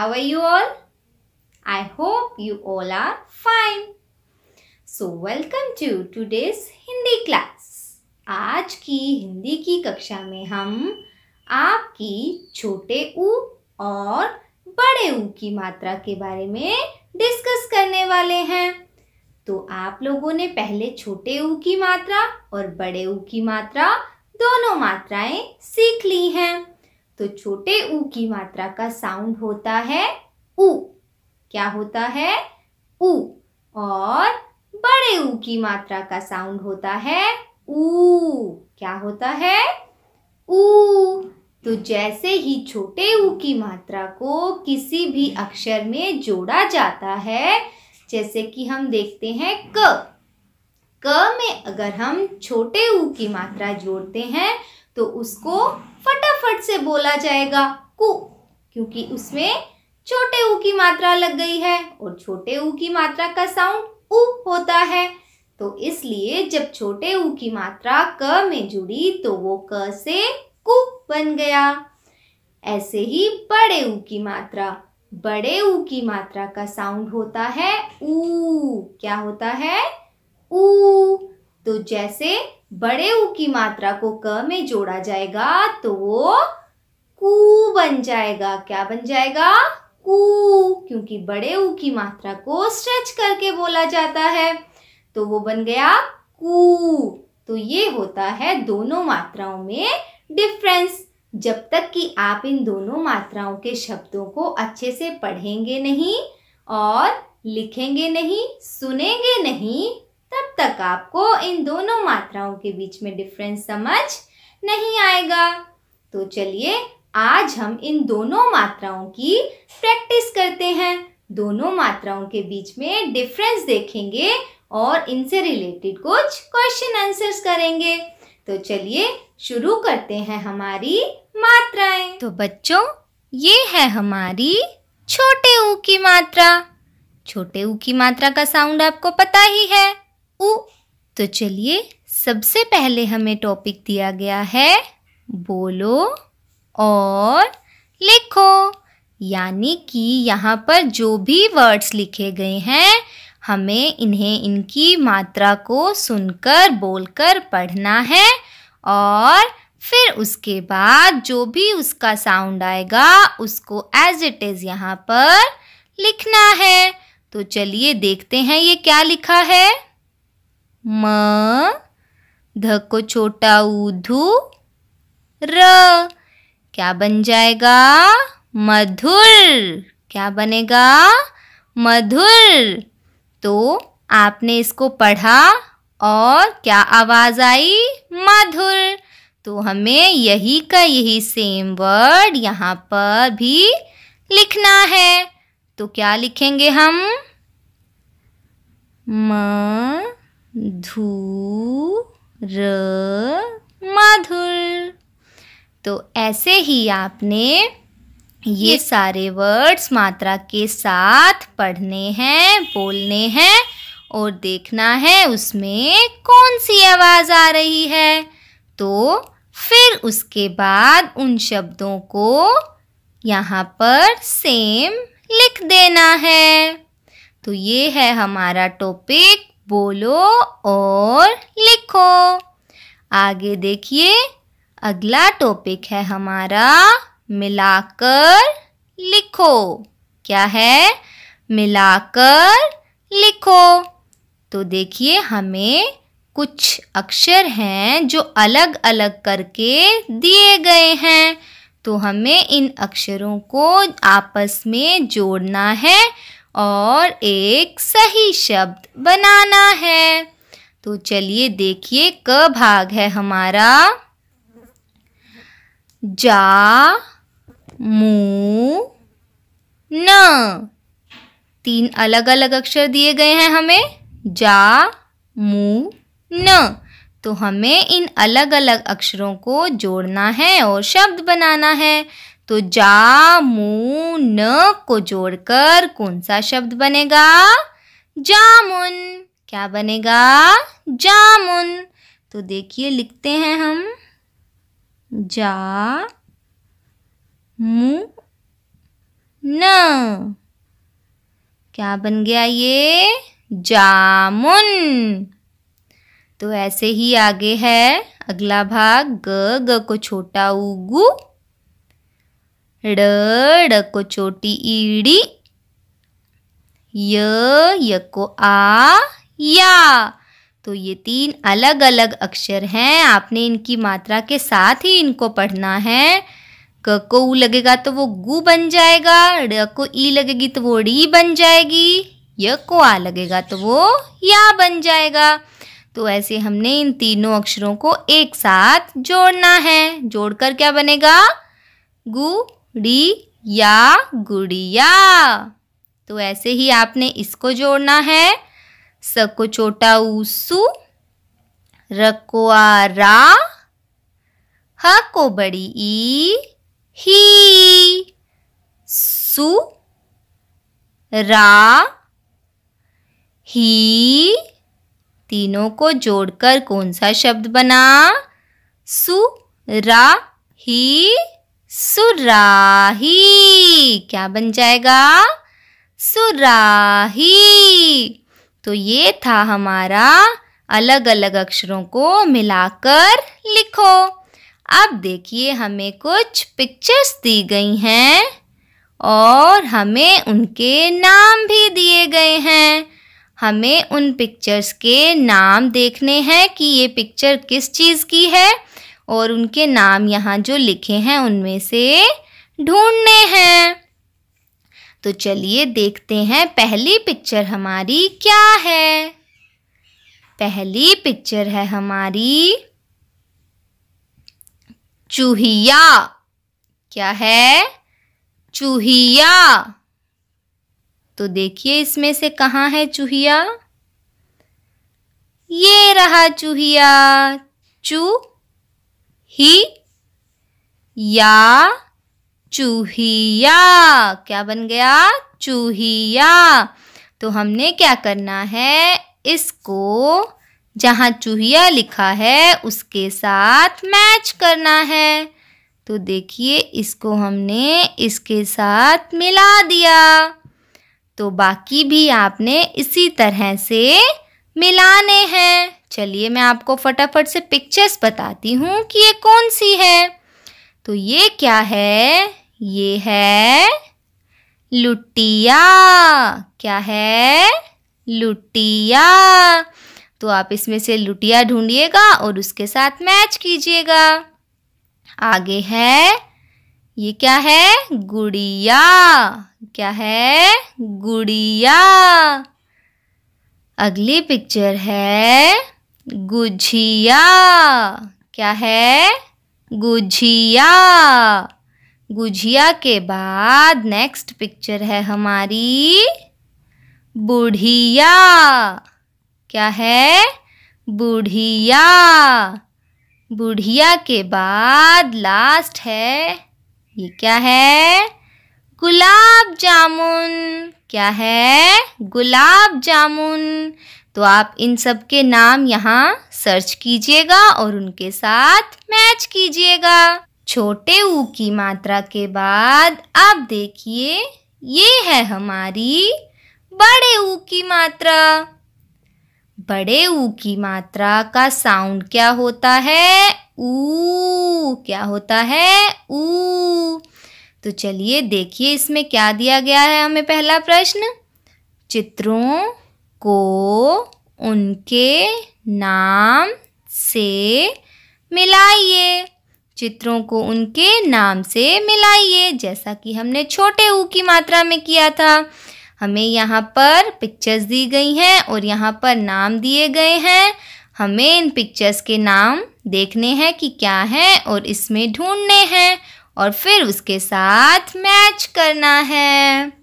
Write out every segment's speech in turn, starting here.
How are you all? I hope you all are fine. So welcome to today's Hindi class. आज की हिंदी की कक्षा में हम आपकी छोटे ऊ और बड़े ऊ की मात्रा के बारे में डिस्कस करने वाले हैं तो आप लोगों ने पहले छोटे ऊ की मात्रा और बड़े ऊ की मात्रा दोनों मात्राएं सीख ली हैं तो छोटे ऊ की मात्रा का साउंड होता है उ क्या होता है उ और बड़े ऊ की मात्रा का साउंड होता है ऊ क्या होता है ऊ तो जैसे ही छोटे ऊ की मात्रा को किसी भी अक्षर में जोड़ा जाता है जैसे कि हम देखते हैं क क में अगर हम छोटे ऊ की मात्रा जोड़ते हैं तो उसको फटाफट से बोला जाएगा कु क्योंकि उसमें छोटे ऊ की मात्रा लग गई है और छोटे ऊ की मात्रा का साउंड उ होता है तो इसलिए जब छोटे ऊ की मात्रा क में जुड़ी तो वो क से कु बन गया ऐसे ही बड़े ऊ की मात्रा बड़े ऊ की मात्रा का साउंड होता है ऊ क्या होता है ऊ तो जैसे बड़े ऊ की मात्रा को क में जोड़ा जाएगा तो वो कू बन जाएगा क्या बन जाएगा कू क्योंकि बड़े ऊ की मात्रा को स्ट्रेच करके बोला जाता है तो वो बन गया कू तो ये होता है दोनों मात्राओं में डिफरेंस जब तक कि आप इन दोनों मात्राओं के शब्दों को अच्छे से पढ़ेंगे नहीं और लिखेंगे नहीं सुनेंगे नहीं तब तक आपको इन दोनों मात्राओं के बीच में डिफरेंस समझ नहीं आएगा तो चलिए आज हम इन दोनों मात्राओं की प्रैक्टिस करते हैं दोनों मात्राओं के बीच में डिफरेंस देखेंगे और इनसे रिलेटेड कुछ क्वेश्चन आंसर्स करेंगे तो चलिए शुरू करते हैं हमारी मात्राएं तो बच्चों ये है हमारी छोटे ऊ की मात्रा छोटे ऊ की मात्रा का साउंड आपको पता ही है उ तो चलिए सबसे पहले हमें टॉपिक दिया गया है बोलो और लिखो यानी कि यहाँ पर जो भी वर्ड्स लिखे गए हैं हमें इन्हें इनकी मात्रा को सुनकर बोलकर पढ़ना है और फिर उसके बाद जो भी उसका साउंड आएगा उसको एज इट इज़ यहाँ पर लिखना है तो चलिए देखते हैं ये क्या लिखा है म ध को छोटा उधू र क्या बन जाएगा मधुर क्या बनेगा मधुर तो आपने इसको पढ़ा और क्या आवाज़ आई मधुर तो हमें यही का यही सेम वर्ड यहाँ पर भी लिखना है तो क्या लिखेंगे हम म धू र माधुर तो ऐसे ही आपने ये सारे वर्ड्स मात्रा के साथ पढ़ने हैं बोलने हैं और देखना है उसमें कौन सी आवाज़ आ रही है तो फिर उसके बाद उन शब्दों को यहाँ पर सेम लिख देना है तो ये है हमारा टॉपिक बोलो और लिखो आगे देखिए अगला टॉपिक है हमारा मिलाकर लिखो क्या है मिलाकर लिखो तो देखिए हमें कुछ अक्षर हैं जो अलग अलग करके दिए गए हैं तो हमें इन अक्षरों को आपस में जोड़ना है और एक सही शब्द बनाना है तो चलिए देखिए क भाग है हमारा जा मू न तीन अलग अलग अक्षर दिए गए हैं हमें जा मू न तो हमें इन अलग अलग अक्षरों को जोड़ना है और शब्द बनाना है तो जामुन को जोड़कर कौन सा शब्द बनेगा जामुन क्या बनेगा जामुन तो देखिए लिखते हैं हम जा मु न क्या बन गया ये जामुन तो ऐसे ही आगे है अगला भाग ग ग को छोटा उगू ड ड को छोटी ईड़ी य य को आ या तो ये तीन अलग अलग अक्षर हैं आपने इनकी मात्रा के साथ ही इनको पढ़ना है क को ऊ लगेगा तो वो गु बन जाएगा ड को ई लगेगी तो वो डी बन जाएगी य को आ लगेगा तो वो या बन जाएगा तो ऐसे हमने इन तीनों अक्षरों को एक साथ जोड़ना है जोड़कर क्या बनेगा गु डी या गुड़िया तो ऐसे ही आपने इसको जोड़ना है स को छोटा ऊसु र को रा ह को बड़ी ई ही सु रा ही तीनों को जोड़कर कौन सा शब्द बना सु रा ही सुराही क्या बन जाएगा सुराही तो ये था हमारा अलग अलग अक्षरों को मिलाकर लिखो अब देखिए हमें कुछ पिक्चर्स दी गई हैं और हमें उनके नाम भी दिए गए हैं हमें उन पिक्चर्स के नाम देखने हैं कि ये पिक्चर किस चीज़ की है और उनके नाम यहाँ जो लिखे हैं उनमें से ढूंढने हैं तो चलिए देखते हैं पहली पिक्चर हमारी क्या है पहली पिक्चर है हमारी चूहिया क्या है चूहिया तो देखिए इसमें से कहाँ है चूहिया ये रहा चूहिया चू ही या चूहिया क्या बन गया चूहिया तो हमने क्या करना है इसको जहाँ चूहिया लिखा है उसके साथ मैच करना है तो देखिए इसको हमने इसके साथ मिला दिया तो बाकी भी आपने इसी तरह से मिलाने हैं चलिए मैं आपको फटाफट से पिक्चर्स बताती हूँ कि ये कौन सी है तो ये क्या है ये है लुटिया क्या है लुटिया तो आप इसमें से लुटिया ढूंढिएगा और उसके साथ मैच कीजिएगा आगे है ये क्या है गुड़िया क्या है गुड़िया अगली पिक्चर है गुझिया क्या है गुझिया गुझिया के बाद नेक्स्ट पिक्चर है हमारी बुढ़िया क्या है बुढ़िया बुढ़िया के बाद लास्ट है ये क्या है गुलाब जामुन क्या है गुलाब जामुन तो आप इन सब के नाम यहाँ सर्च कीजिएगा और उनके साथ मैच कीजिएगा छोटे ऊ की मात्रा के बाद आप देखिए ये है हमारी बड़े ऊ की मात्रा बड़े ऊ की मात्रा का साउंड क्या होता है ऊ क्या होता है ऊ तो चलिए देखिए इसमें क्या दिया गया है हमें पहला प्रश्न चित्रों को उनके नाम से मिलाइए चित्रों को उनके नाम से मिलाइए जैसा कि हमने छोटे ऊ की मात्रा में किया था हमें यहाँ पर पिक्चर्स दी गई हैं और यहाँ पर नाम दिए गए हैं हमें इन पिक्चर्स के नाम देखने हैं कि क्या है और इसमें ढूंढने हैं और फिर उसके साथ मैच करना है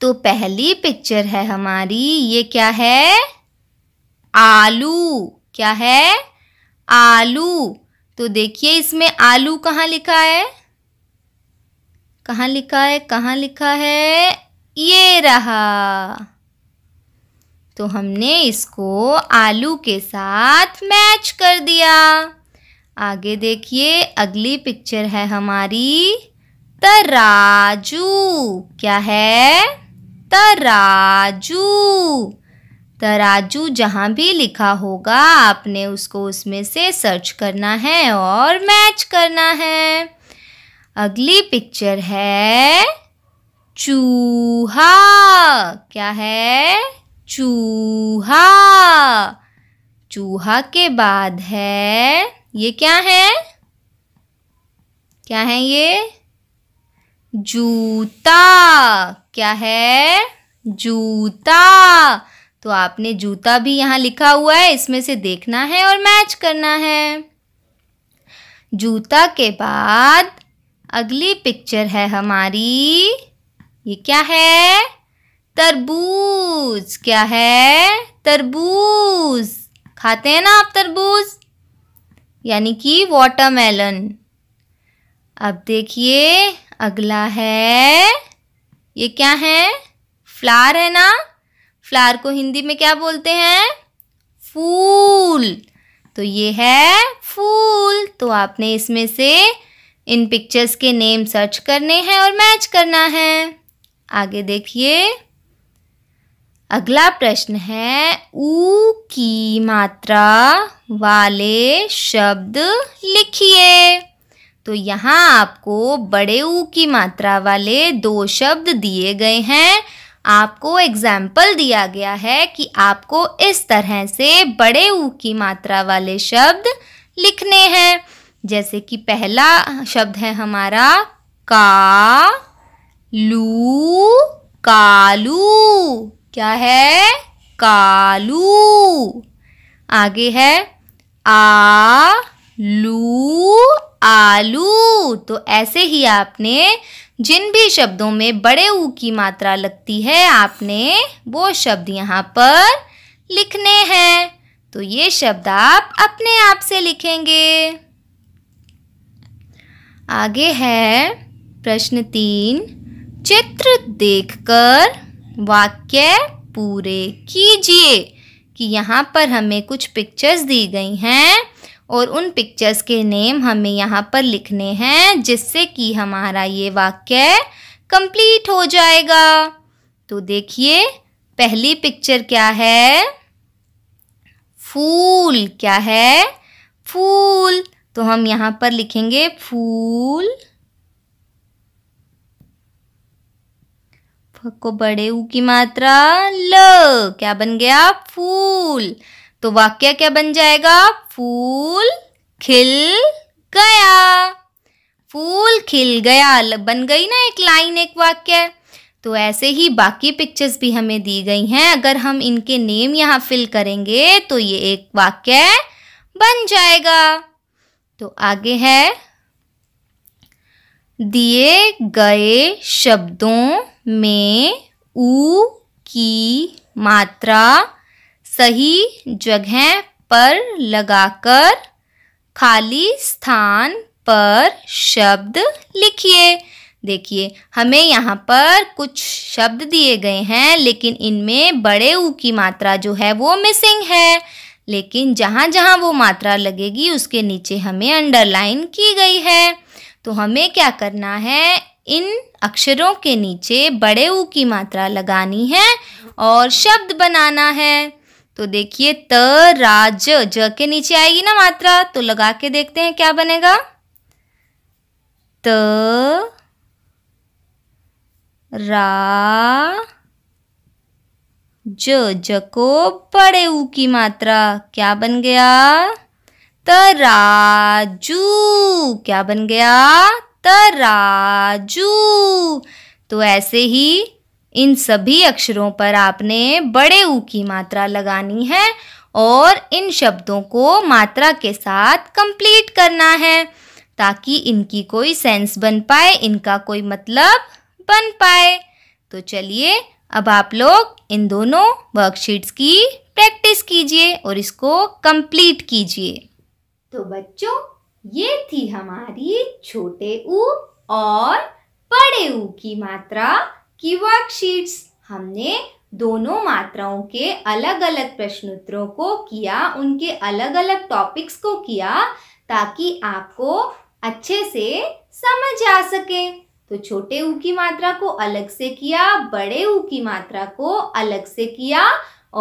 तो पहली पिक्चर है हमारी ये क्या है आलू क्या है आलू तो देखिए इसमें आलू कहाँ लिखा है कहाँ लिखा है कहाँ लिखा है ये रहा तो हमने इसको आलू के साथ मैच कर दिया आगे देखिए अगली पिक्चर है हमारी तराजू क्या है तराजू तराजू जहाँ भी लिखा होगा आपने उसको उसमें से सर्च करना है और मैच करना है अगली पिक्चर है चूहा क्या है चूहा चूहा के बाद है ये क्या है क्या है ये जूता क्या है जूता तो आपने जूता भी यहाँ लिखा हुआ है इसमें से देखना है और मैच करना है जूता के बाद अगली पिक्चर है हमारी ये क्या है तरबूज क्या है तरबूज खाते हैं ना आप तरबूज यानी कि वाटरमेलन अब देखिए अगला है ये क्या है फ्लार है ना फ्लार को हिंदी में क्या बोलते हैं फूल तो ये है फूल तो आपने इसमें से इन पिक्चर्स के नेम सर्च करने हैं और मैच करना है आगे देखिए अगला प्रश्न है ऊ की मात्रा वाले शब्द लिखिए तो यहाँ आपको बड़े ऊ की मात्रा वाले दो शब्द दिए गए हैं आपको एग्जाम्पल दिया गया है कि आपको इस तरह से बड़े ऊ की मात्रा वाले शब्द लिखने हैं जैसे कि पहला शब्द है हमारा का लू कालू क्या है कालू आगे है आ लू आलू तो ऐसे ही आपने जिन भी शब्दों में बड़े ऊ की मात्रा लगती है आपने वो शब्द यहाँ पर लिखने हैं तो ये शब्द आप अपने आप से लिखेंगे आगे है प्रश्न तीन चित्र देखकर वाक्य पूरे कीजिए कि यहाँ पर हमें कुछ पिक्चर्स दी गई हैं और उन पिक्चर्स के नेम हमें यहाँ पर लिखने हैं जिससे कि हमारा ये वाक्य कंप्लीट हो जाएगा तो देखिए पहली पिक्चर क्या है फूल क्या है फूल तो हम यहाँ पर लिखेंगे फूल को बड़े ऊ की मात्रा ल क्या बन गया फूल तो वाक्य क्या बन जाएगा फूल खिल गया फूल खिल गया बन गई ना एक लाइन एक वाक्य तो ऐसे ही बाकी पिक्चर्स भी हमें दी गई हैं अगर हम इनके नेम यहाँ फिल करेंगे तो ये एक वाक्य बन जाएगा तो आगे है दिए गए शब्दों में ऊ की मात्रा सही जगह पर लगाकर खाली स्थान पर शब्द लिखिए देखिए हमें यहाँ पर कुछ शब्द दिए गए हैं लेकिन इनमें बड़े ऊ की मात्रा जो है वो मिसिंग है लेकिन जहाँ जहाँ वो मात्रा लगेगी उसके नीचे हमें अंडरलाइन की गई है तो हमें क्या करना है इन अक्षरों के नीचे बड़े ऊ की मात्रा लगानी है और शब्द बनाना है तो देखिए त राज ज के नीचे आएगी ना मात्रा तो लगा के देखते हैं क्या बनेगा त ज ज को बड़े ऊ की मात्रा क्या बन गया तराजू क्या बन गया तराजू तो ऐसे ही इन सभी अक्षरों पर आपने बड़े ऊ की मात्रा लगानी है और इन शब्दों को मात्रा के साथ कंप्लीट करना है ताकि इनकी कोई सेंस बन पाए इनका कोई मतलब बन पाए तो चलिए अब आप लोग इन दोनों वर्कशीट्स की प्रैक्टिस कीजिए और इसको कंप्लीट कीजिए तो बच्चों ये थी हमारी छोटे ऊ और बड़े ऊ की मात्रा की वर्कशीट्स हमने दोनों मात्राओं के अलग अलग प्रश्नोत्तरों को किया उनके अलग अलग टॉपिक्स को किया ताकि आपको अच्छे से समझ आ सके तो छोटे ऊ की मात्रा को अलग से किया बड़े ऊ की मात्रा को अलग से किया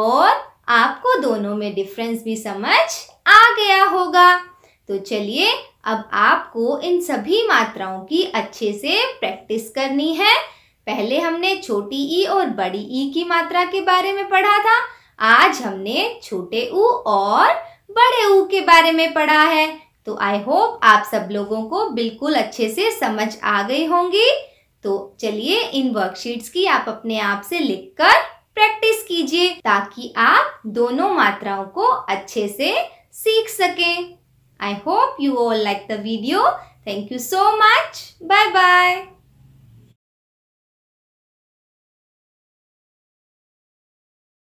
और आपको दोनों में डिफरेंस भी समझ आ गया होगा तो चलिए अब आपको इन सभी मात्राओं की अच्छे से प्रैक्टिस करनी है पहले हमने छोटी ई और बड़ी ई की मात्रा के बारे में पढ़ा था आज हमने छोटे ऊ और बड़े ऊ के बारे में पढ़ा है तो आई होप आप सब लोगों को बिल्कुल अच्छे से समझ आ गई होंगी तो चलिए इन वर्कशीट्स की आप अपने आप से लिखकर प्रैक्टिस कीजिए ताकि आप दोनों मात्राओं को अच्छे से सीख सकें I hope you all like the video thank you so much bye bye